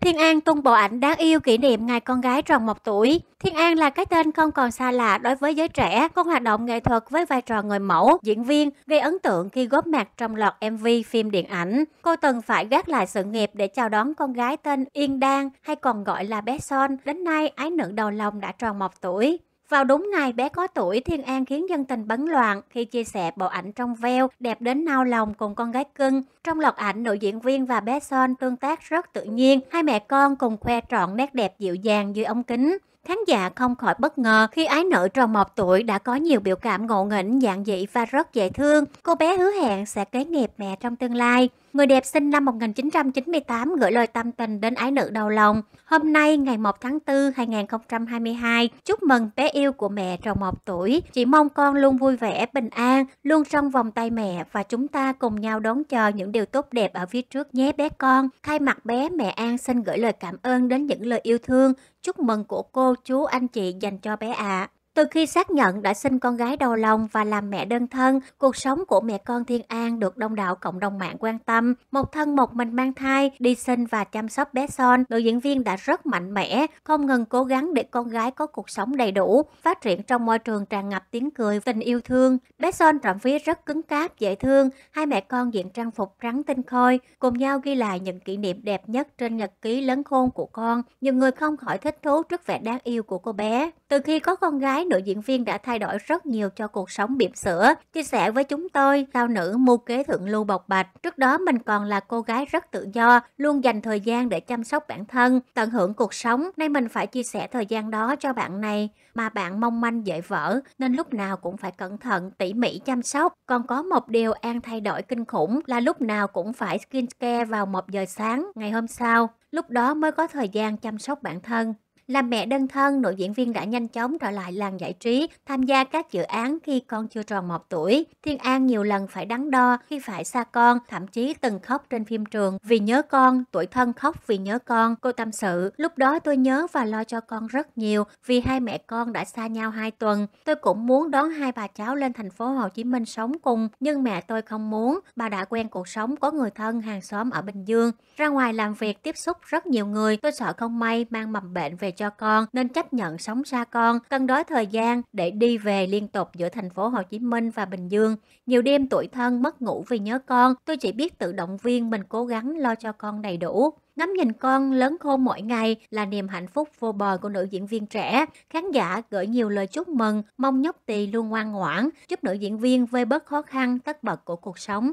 Thiên An tung bộ ảnh đáng yêu kỷ niệm ngày con gái tròn một tuổi. Thiên An là cái tên không còn xa lạ đối với giới trẻ, con hoạt động nghệ thuật với vai trò người mẫu, diễn viên, gây ấn tượng khi góp mặt trong loạt MV phim điện ảnh. Cô từng phải gác lại sự nghiệp để chào đón con gái tên Yên Đan hay còn gọi là bé Son, đến nay ái nữ đầu lòng đã tròn một tuổi. Vào đúng ngày bé có tuổi Thiên An khiến dân tình bấn loạn khi chia sẻ bộ ảnh trong veo đẹp đến nao lòng cùng con gái cưng. Trong loạt ảnh, nữ diễn viên và bé Son tương tác rất tự nhiên, hai mẹ con cùng khoe trọn nét đẹp dịu dàng dưới ống kính. Khán giả không khỏi bất ngờ khi ái nữ tròn một tuổi đã có nhiều biểu cảm ngộ nghĩnh, dạng dị và rất dễ thương. Cô bé hứa hẹn sẽ kế nghiệp mẹ trong tương lai. Người đẹp sinh năm 1998 gửi lời tâm tình đến ái nữ đầu lòng. Hôm nay ngày 1 tháng 4 2022, chúc mừng bé yêu của mẹ tròn một tuổi. Chỉ mong con luôn vui vẻ, bình an, luôn trong vòng tay mẹ và chúng ta cùng nhau đón chờ những điều tốt đẹp ở phía trước nhé bé con. Thay mặt bé, mẹ An xin gửi lời cảm ơn đến những lời yêu thương, chúc mừng của cô chú anh chị dành cho bé ạ. À. Từ khi xác nhận đã sinh con gái đầu lòng và làm mẹ đơn thân, cuộc sống của mẹ con Thiên An được đông đảo cộng đồng mạng quan tâm. Một thân một mình mang thai, đi sinh và chăm sóc bé Son, nữ diễn viên đã rất mạnh mẽ, không ngừng cố gắng để con gái có cuộc sống đầy đủ, phát triển trong môi trường tràn ngập tiếng cười, tình yêu thương. Bé Son trộm vía rất cứng cáp, dễ thương, hai mẹ con diện trang phục trắng tinh khôi, cùng nhau ghi lại những kỷ niệm đẹp nhất trên nhật ký lớn khôn của con. Nhiều người không khỏi thích thú trước vẻ đáng yêu của cô bé. Từ khi có con gái, nữ diễn viên đã thay đổi rất nhiều cho cuộc sống bỉm sữa. Chia sẻ với chúng tôi, sao nữ mưu kế thượng lưu bộc bạch. Trước đó mình còn là cô gái rất tự do, luôn dành thời gian để chăm sóc bản thân, tận hưởng cuộc sống. Nay mình phải chia sẻ thời gian đó cho bạn này, mà bạn mong manh dễ vỡ, nên lúc nào cũng phải cẩn thận, tỉ mỉ chăm sóc. Còn có một điều An thay đổi kinh khủng là lúc nào cũng phải skincare vào một giờ sáng ngày hôm sau. Lúc đó mới có thời gian chăm sóc bản thân. Là mẹ đơn thân, nội diễn viên đã nhanh chóng trở lại làng giải trí, tham gia các dự án khi con chưa tròn một tuổi. Thiên An nhiều lần phải đắn đo khi phải xa con, thậm chí từng khóc trên phim trường vì nhớ con, tuổi thân khóc vì nhớ con. Cô tâm sự, lúc đó tôi nhớ và lo cho con rất nhiều vì hai mẹ con đã xa nhau hai tuần. Tôi cũng muốn đón hai bà cháu lên thành phố Hồ Chí Minh sống cùng, nhưng mẹ tôi không muốn. Bà đã quen cuộc sống có người thân hàng xóm ở Bình Dương. Ra ngoài làm việc tiếp xúc rất nhiều người, tôi sợ không may mang mầm bệnh về cho con nên chấp nhận sống xa con, cân đối thời gian để đi về liên tục giữa thành phố Hồ Chí Minh và Bình Dương. Nhiều đêm tuổi thân mất ngủ vì nhớ con, tôi chỉ biết tự động viên mình cố gắng lo cho con đầy đủ. Ngắm nhìn con lớn khôn mỗi ngày là niềm hạnh phúc vô bờ của nữ diễn viên trẻ. Khán giả gửi nhiều lời chúc mừng, mong nhóc tỳ luôn ngoan ngoãn, giúp nữ diễn viên vơi bớt khó khăn, tất bật của cuộc sống.